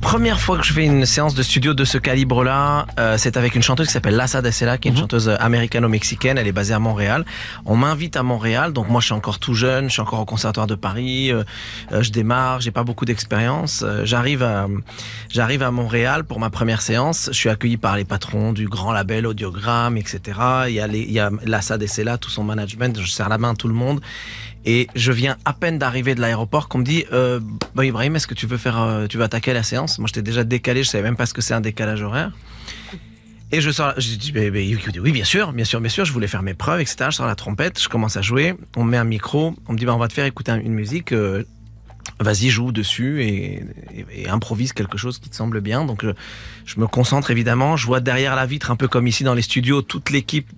Première fois que je fais une séance de studio de ce calibre-là, euh, c'est avec une chanteuse qui s'appelle Lassa Dessela, qui est une mhm. chanteuse américano-mexicaine. Elle est basée à Montréal. On m'invite à Montréal, donc moi je suis encore tout jeune, je suis encore au conservatoire de Paris, euh, euh, je démarre, j'ai pas beaucoup d'expérience. j'arrive à j'arrive à Montréal pour ma première séance. Je suis accueilli par les patrons du grand label Audiogramme, etc. Il y a, les, il Lassa tout son management. Je serre la main à tout le monde. Et je viens à peine d'arriver de l'aéroport qu'on me dit Ibrahim, est-ce que tu veux faire, tu veux attaquer la séance moi, j'étais déjà décalé, je savais même pas ce que c'est un décalage horaire. Et je sors, je dis, oui, bien sûr, bien sûr, bien sûr, je voulais faire mes preuves, etc. Je sors la trompette, je commence à jouer, on me met un micro, on me dit, bah, on va te faire écouter une musique, euh, vas-y, joue dessus et, improvise quelque chose qui te semble bien. Donc, je, je me concentre évidemment, je vois derrière la vitre, un peu comme ici dans les studios, toute l'équipe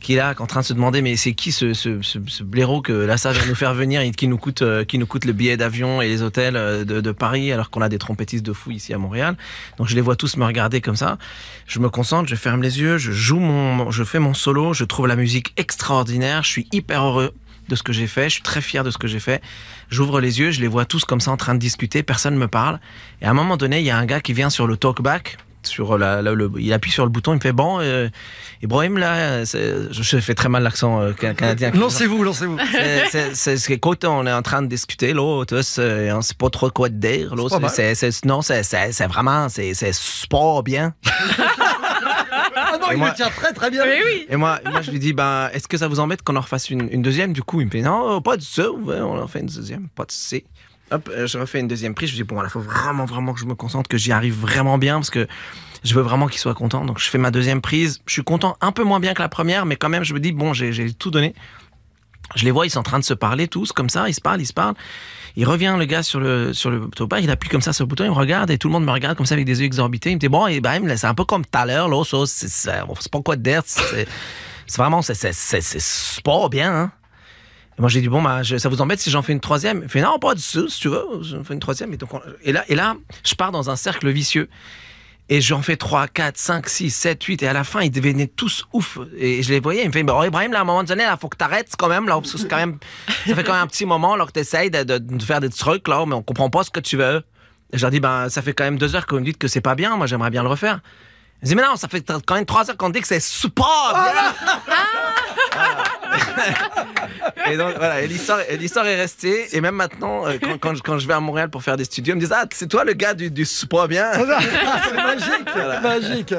qui est là en train de se demander mais c'est qui ce, blaireau que Lassa vient nous faire venir et qui nous coûte, euh, qui nous coûte le billet d'avion et les hôtels euh, de, Paris alors qu'on a des trompettistes de fou ici à Montréal. Donc je les vois tous me regarder comme ça. Je me concentre, je ferme les yeux, je joue mon, je fais mon solo, je trouve la musique extraordinaire, je suis hyper heureux de ce que j'ai fait, je suis très fier de ce que j'ai fait. J'ouvre les yeux, je les vois tous comme ça en train de discuter, personne ne me parle. Et à un moment donné, il y a un gars qui vient sur le talkback, sur la, il appuie sur le bouton, il me fait bon, euh, Ibrahim là, je fais très mal l'accent euh, canadien. lancez-vous, lancez-vous. C'est ce écoute, on est en train de discuter l'autre tu on sait pas trop quoi dire l'autre C'est non, c'est vraiment, c'est sport bien. Ah non, il me tient très très bien. Et moi, je lui dis, ben, est-ce que ça vous embête qu'on en refasse une, deuxième Du coup, il me fait, non, pas de hein, ça, on en fait une deuxième, pas de C hop, euh, je refais une deuxième prise. Je me dis, bon, il faut vraiment, vraiment que je me concentre, que j'y arrive vraiment bien, parce que je veux vraiment qu'il soit content. Donc, je fais ma deuxième prise. Je suis content, un peu moins bien que la première, mais quand même, je me dis, bon, j'ai tout donné. Je les vois, ils sont en train de se parler tous, comme ça, ils se parlent, ils se parlent. Il revient le gars sur le, sur le topa, il appuie comme ça sur le bouton, il me regarde et tout le monde me regarde comme ça avec des yeux exorbités. Il me dit Bon, ben, c'est un peu comme tout à l'heure, là, ça, c'est pas quoi de dire, c'est vraiment, c'est pas bien, hein. Et moi, j'ai dit, bon, bah, ça vous embête si j'en fais une troisième Il fait, non, pas de tout si tu veux, j'en fais une troisième. Et, et, là, et là, je pars dans un cercle vicieux. Et j'en fais trois, 4, 5, 6, 7, 8. Et à la fin, ils devenaient tous ouf. Et je les voyais. Ils me faisaient, bah, Ibrahim, là, à un moment donné, il faut que arrêtes quand même, là, parce que quand même, ça fait quand même un petit moment, là, que tu de, de, faire des trucs, là, mais on comprend pas ce que tu veux. Et je leur dis, ben, ça fait quand même deux heures que vous me dites que c'est pas bien. Moi, j'aimerais bien le refaire. Ils disent, mais non, ça fait quand même trois heures qu'on dit que c'est super Ah Et donc, voilà, et l'histoire, est restée. Et même maintenant, euh, quand, quand, je, vais à Montréal pour faire des studios, ils me disent Ah, c'est toi le gars du, du bien. c'est magique, magique.